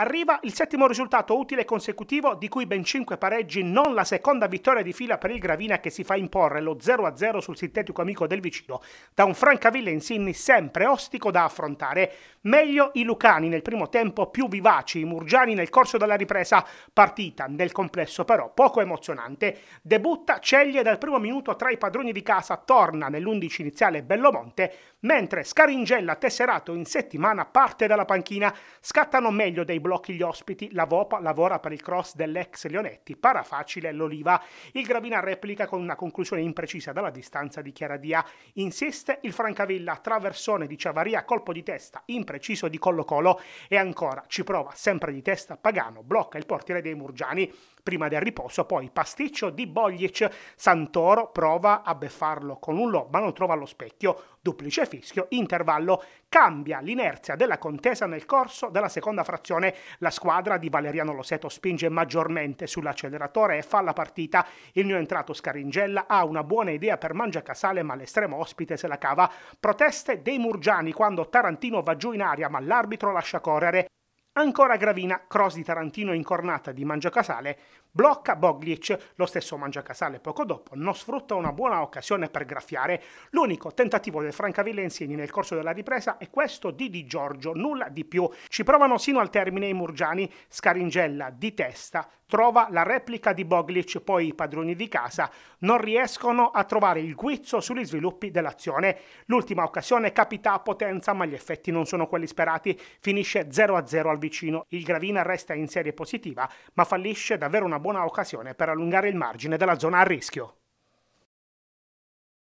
Arriva il settimo risultato utile consecutivo, di cui ben 5 pareggi, non la seconda vittoria di fila per il Gravina che si fa imporre lo 0-0 sul sintetico amico del vicino, da un Francavilla Insinni sempre ostico da affrontare. Meglio i Lucani nel primo tempo, più vivaci i Murgiani nel corso della ripresa, partita nel complesso però poco emozionante. Debutta Ceglie dal primo minuto tra i padroni di casa, torna nell'11 iniziale Bellomonte, mentre Scaringella, tesserato in settimana, parte dalla panchina. Scattano meglio dei blocchi gli ospiti, la Vopa lavora per il cross dell'ex Leonetti, para facile l'Oliva. Il Gravina replica con una conclusione imprecisa dalla distanza di Chiaradia. Insiste il Francavilla, traversone di Ciavaria, colpo di testa impreciso di Collo Colo e ancora ci prova sempre di testa Pagano, blocca il portiere dei Murgiani. Prima del riposo poi pasticcio di Boglic, Santoro prova a beffarlo con un lob ma non trova lo specchio, duplice fischio, intervallo, cambia l'inerzia della contesa nel corso della seconda frazione. La squadra di Valeriano Loseto spinge maggiormente sull'acceleratore e fa la partita. Il mio entrato Scaringella ha una buona idea per Mangiacasale, ma l'estremo ospite se la cava. Proteste dei Murgiani quando Tarantino va giù in aria, ma l'arbitro lascia correre. Ancora Gravina, cross di Tarantino incornata di Mangiacasale, blocca Boglic, lo stesso Mangiacasale poco dopo non sfrutta una buona occasione per graffiare, l'unico tentativo del Francavilla Insigne nel corso della ripresa è questo di Di Giorgio, nulla di più. Ci provano sino al termine i Murgiani, Scaringella di testa, trova la replica di Boglic, poi i padroni di casa non riescono a trovare il guizzo sugli sviluppi dell'azione. L'ultima occasione capita a Potenza, ma gli effetti non sono quelli sperati, finisce 0-0 al vicino. Il Gravina resta in serie positiva, ma fallisce davvero una buona occasione per allungare il margine della zona a rischio.